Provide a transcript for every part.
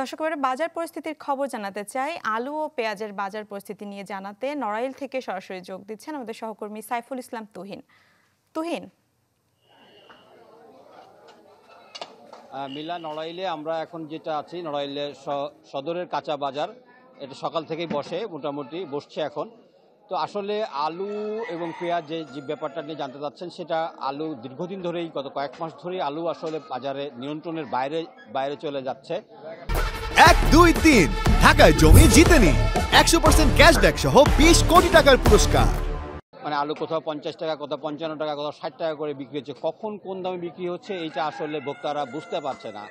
দর্শক বাজার পরিস্থিতির খবর জানাতে চাই আলু ও পেঁয়াজের বাজার পরিস্থিতি নিয়ে জানাতে নড়াইল থেকে সরাসরি যোগ দিচ্ছেন আমাদের সহকর্মী সাইফুল ইসলাম তুহিন তুহিন মিলা নড়াইলে আমরা এখন যেটা আছি নড়াইলের সদরের কাঁচা বাজার এটা সকাল থেকেই বসে মোটামুটি বসছে এখন তো আসলে আলু এবং পেঁয়াজ যে ব্যাপারটা নিয়ে জানতে চাচ্ছেন সেটা আলু দীর্ঘদিন ধরেই গত কয়েক মাস ধরেই আলু আসলে বাজারে নিয়ন্ত্রণের বাইরে বাইরে চলে যাচ্ছে এক দুই তিন ঢাকায় জমি জিতে নি একশো পার্সেন্ট ক্যাশব্যাক সহ বিশ কোটি টাকার পুরস্কার মানে আলু কোথাও পঞ্চাশ টাকা কোথাও পঞ্চান্ন টাকা কোথাও ষাট টাকা করে বিক্রি হচ্ছে কখন কোন দামে বিক্রি হচ্ছে এইটা আসলে ভোক্তারা বুঝতে পারছে না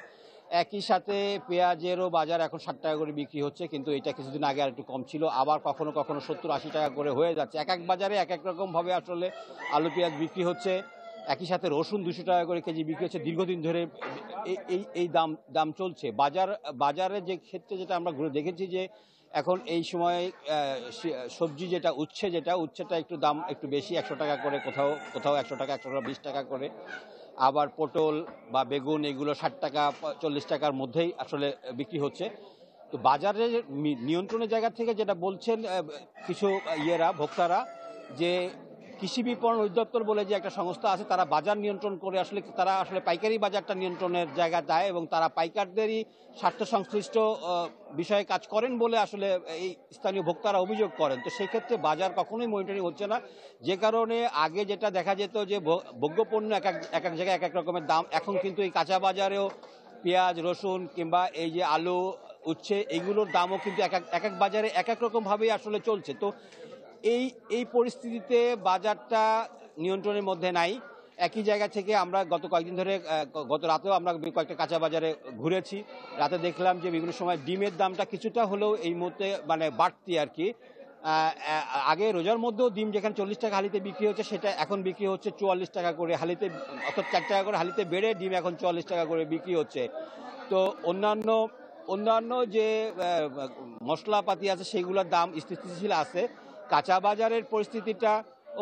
একই সাথে পেঁয়াজেরও বাজার এখন ষাট টাকা করে বিক্রি হচ্ছে কিন্তু এটা কিছুদিন আগে আর একটু কম ছিল আবার কখনো কখনো সত্তর আশি টাকা করে হয়ে যাচ্ছে এক এক বাজারে এক এক রকমভাবে আসলে আলু পেঁয়াজ বিক্রি হচ্ছে একই সাথে রসুন দুশো টাকা করে কেজি বিক্রি হচ্ছে দীর্ঘদিন ধরে এই এই দাম দাম চলছে বাজার বাজারে যে ক্ষেত্রে যেটা আমরা ঘুরে দেখেছি যে এখন এই সময়ে সবজি যেটা উচ্ছে যেটা উচ্ছেটা একটু দাম একটু বেশি একশো টাকা করে কোথাও কোথাও একশো টাকা একশো টাকা বিশ টাকা করে আবার পটল বা বেগুন এগুলো ষাট টাকা চল্লিশ টাকার মধ্যেই আসলে বিক্রি হচ্ছে তো বাজারে নিয়ন্ত্রণের জায়গা থেকে যেটা বলছেন কিছু ইয়েরা ভোক্তারা যে কৃষি বিপণন অধিদপ্তর বলে যে একটা সংস্থা আছে তারা বাজার নিয়ন্ত্রণ করে আসলে তারা আসলে পাইকারি বাজারটা নিয়ন্ত্রণের জায়গা দেয় এবং তারা পাইকারদেরই স্বার্থ সংশ্লিষ্ট বিষয়ে কাজ করেন বলে আসলে এই স্থানীয় ভোক্তারা অভিযোগ করেন তো সেক্ষেত্রে বাজার কখনোই মনিটরিং হচ্ছে না যে কারণে আগে যেটা দেখা যেত যে ভোগ্যপণ্য এক এক এক এক জায়গায় এক এক রকমের দাম এখন কিন্তু এই কাঁচা বাজারেও পেঁয়াজ রসুন কিংবা এই যে আলু উচ্ছে এগুলোর দামও কিন্তু এক এক বাজারে এক এক রকমভাবেই আসলে চলছে তো এই এই পরিস্থিতিতে বাজারটা নিয়ন্ত্রণের মধ্যে নাই একই জায়গা থেকে আমরা গত কয়েকদিন ধরে গত রাতেও আমরা কয়েকটা কাঁচা বাজারে ঘুরেছি রাতে দেখলাম যে বিভিন্ন সময় ডিমের দামটা কিছুটা হলেও এই মুহূর্তে মানে বাড়তি আর কি আগে রোজার মধ্যেও ডিম যেখানে চল্লিশ টাকা হালিতে বিক্রি হচ্ছে সেটা এখন বিক্রি হচ্ছে চুয়াল্লিশ টাকা করে হালিতে অর্থাৎ চার টাকা করে হালিতে বেড়ে ডিম এখন চুয়াল্লিশ টাকা করে বিক্রি হচ্ছে তো অন্যান্য অন্যান্য যে মশলাপাতি আছে সেগুলোর দাম স্থিতিশীল আছে কাঁচা বাজারের পরিস্থিতিটা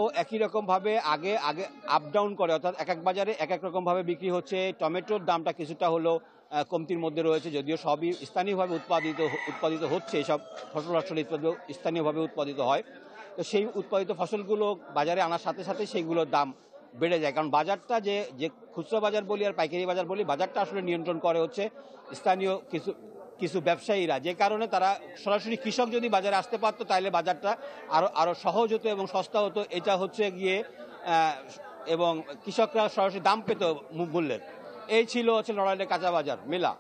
ও একই রকমভাবে আগে আগে আপ ডাউন করে অর্থাৎ এক এক বাজারে এক এক রকমভাবে বিক্রি হচ্ছে টমেটোর দামটা কিছুটা হলো কমতির মধ্যে রয়েছে যদিও সবই স্থানীয়ভাবে উৎপাদিত উৎপাদিত হচ্ছে এসব ফসল ইত্যাদি স্থানীয়ভাবে উৎপাদিত হয় তো সেই উৎপাদিত ফসলগুলো বাজারে আনার সাথে সাথে সেইগুলোর দাম বেড়ে যায় কারণ বাজারটা যে যে খুচরো বাজার বলি আর পাইকারি বাজার বলি বাজারটা আসলে নিয়ন্ত্রণ করে হচ্ছে স্থানীয় কিছু কিছু ব্যবসায়ীরা যে কারণে তারা সরাসরি কৃষক যদি বাজারে আসতে পারতো তাহলে বাজারটা আরও আরও সহজ হতো এবং সস্তা হতো এটা হচ্ছে গিয়ে এবং কৃষকরা সরাসরি দাম পেত মূল্যের এই ছিল হচ্ছে নড়াইলের কাঁচা বাজার মেলা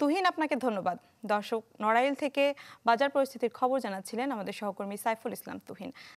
তুহিন আপনাকে ধন্যবাদ দর্শক নড়াইল থেকে বাজার পরিস্থিতির খবর জানাচ্ছিলেন আমাদের সহকর্মী সাইফুল ইসলাম তুহিন